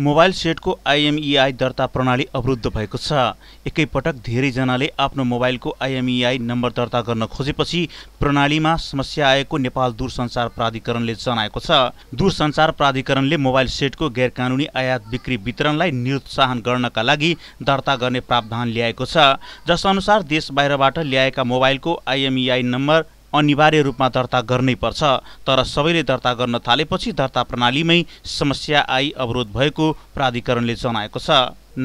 mobile सेटको IMEI दर्ता प्रणाली अवरुद्ध भएको छ एकैपटक धेरैजनाले आफ्नो मोबाइलको आइएमइआई नम्बर दर्ता गर्न खोजेपछि प्रणालीमा समस्या आएको नेपाल दूरसञ्चार प्राधिकरणले जनाएको छ दूरसञ्चार प्राधिकरणले मोबाइल सेटको गैरकानुनी आयात बिक्री वितरणलाई निरुत्साहन गर्नका लागि दर्ता गर्ने प्रावधान ल्याएको छ जसअनुसार देश बाहिरबाट ल्याएका मोबाइलको आइएमइआई नम्बर अनिवार्य रूपमा दर्ता गर्नै पर्छ तर सबैले दर्ता गर्न थालेपछि दर्ता प्रणालीमै समस्या आई अवरोध भएको प्राधिकरणले जनाएको छ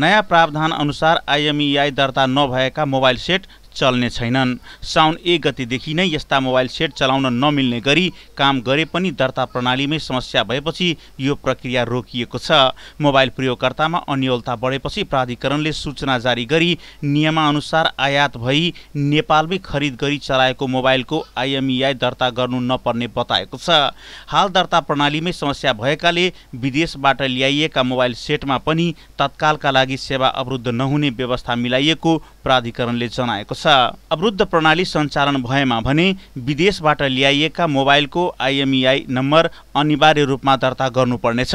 नयाँ प्रावधान अनुसार आइएमईआई दर्ता नभएका मोबाइल सेट चल्ने छैनन् साउन एक गतिदेखि नै यस्ता मोबाइल सेट चलाउन नमिल्ने गरी काम गरे पनि दर्ता प्रणालीमै समस्या भएपछि यो प्रक्रिया रोकिएको छ मोबाइल प्रयोगकर्तामा अनियोलता बढेपछि प्राधिकरणले सूचना जारी गरी नियमानुसार आयात भई नेपालमै खरिद गरी चलाएको मोबाइलको आइएमईआई दर्ता गर्नु नपर्ने बताएको छ हाल दर्ता प्रणालीमै समस्या भएकाले विदेशबाट ल्याइएका मोबाइल सेटमा पनि तत्कालका लागि सेवा अवरुद्ध नहुने व्यवस्था मिलाइएको प्राधिकरणले जनाएको छ अवरुद्ध प्रणाली सञ्चालन भएमा भने विदेशबाट ल्याइएका मोबाइलको आइएमइआई नम्बर अनिवार्य रूपमा दर्ता गर्नुपर्नेछ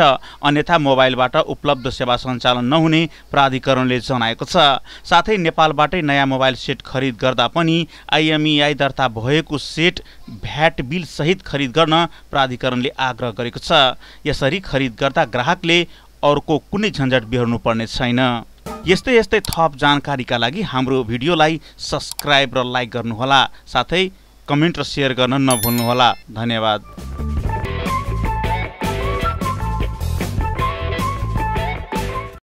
अन्यथा मोबाइलबाट उपलब्ध सेवा सञ्चालन नहुने प्राधिकरणले जनाएको छ साथै नेपालबाटै नयाँ मोबाइल सेट खरिद गर्दा पनि आइएमइआई दर्ता भएको सेट भ्याट बिल सहित खरिद गर्न प्राधिकरणले आग्रह गरेको छ यसरी खरिद गर्दा ग्राहकले अर्को कुनै झन्झट बिहोर्नु पर्ने छैन यस्तै यस्तै थप जानकारीका लागि हाम्रो भिडियोलाई सब्सक्राइब र लाइक गर्नुहोला साथै कमेन्ट र सेयर गर्न नभुल्नुहोला धन्यवाद